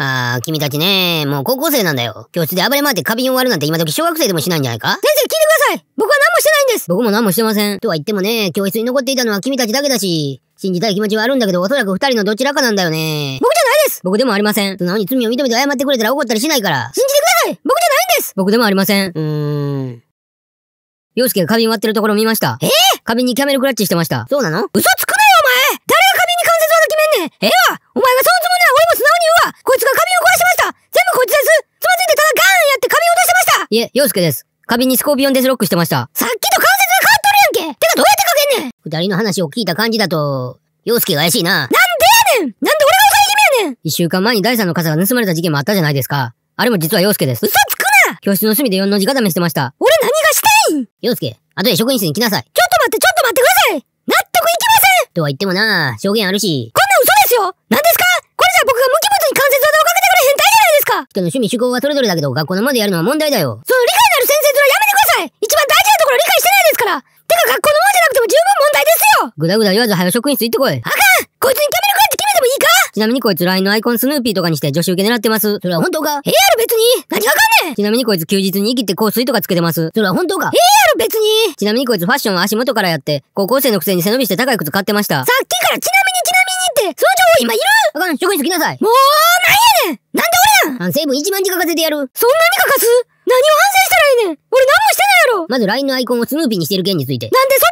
ああ、君たちね、もう高校生なんだよ。教室で暴れ回って花瓶を割るなんて今時小学生でもしないんじゃないか先生聞いてください僕は何もしてないんです僕も何もしてません。とは言ってもね、教室に残っていたのは君たちだけだし、信じたい気持ちはあるんだけど、おそらく二人のどちらかなんだよね。僕じゃないです僕でもありません。何に罪を認めて謝ってくれたら怒ったりしないから。信じてください僕じゃないんです僕でもありません。うーん。洋介が花瓶割ってるところ見ました。えー、花瓶にキャメルクラッチしてました。そうなの嘘つくなよお前誰が花瓶に関節技決めんねんええー、わいえ、洋介です。花瓶にスコーピオンデスロックしてました。さっきと関節が変わっとるやんけてかどうやってかけんねん二人の話を聞いた感じだと、洋介が怪しいな。なんでやねんなんで俺が抑え気味やねん一週間前に第三の傘が盗まれた事件もあったじゃないですか。あれも実は洋介です。嘘つくな教室の隅で四の字固めしてました。俺何がしたいん洋介、後で職員室に来なさい。ちょっと待って、ちょっと待ってください納得いきませんとは言ってもな、証言あるし。こんな嘘ですよ何ですか介の趣味趣向はそれぞれだけど、学校のまでやるのは問題だよ。その理解のある先生とはやめてください一番大事なところ理解してないですからてか学校のまでじゃなくても十分問題ですよぐだぐだ言わず早く職員室行ってこい。あかんこいつにキャメルクラって決めてもいいかちなみにこいつ LINE のアイコンスヌーピーとかにして女子受け狙ってます。それは本当かええやろ別に何わかんねんちなみにこいつ休日に生きて香水とかつけてます。それは本当かええやろ別にちなみにこいつファッションは足元からやって、高校生のくせに背伸びして高い靴買ってました。さっきからちなみにちなみにって、その情報今いるあかん、職員室来なさい。もう反省文一番時間かせてやる。そんなに書かす何を反省したらええねん俺何もしてないやろまず LINE のアイコンをスヌーピーにしてる件について。なんでそ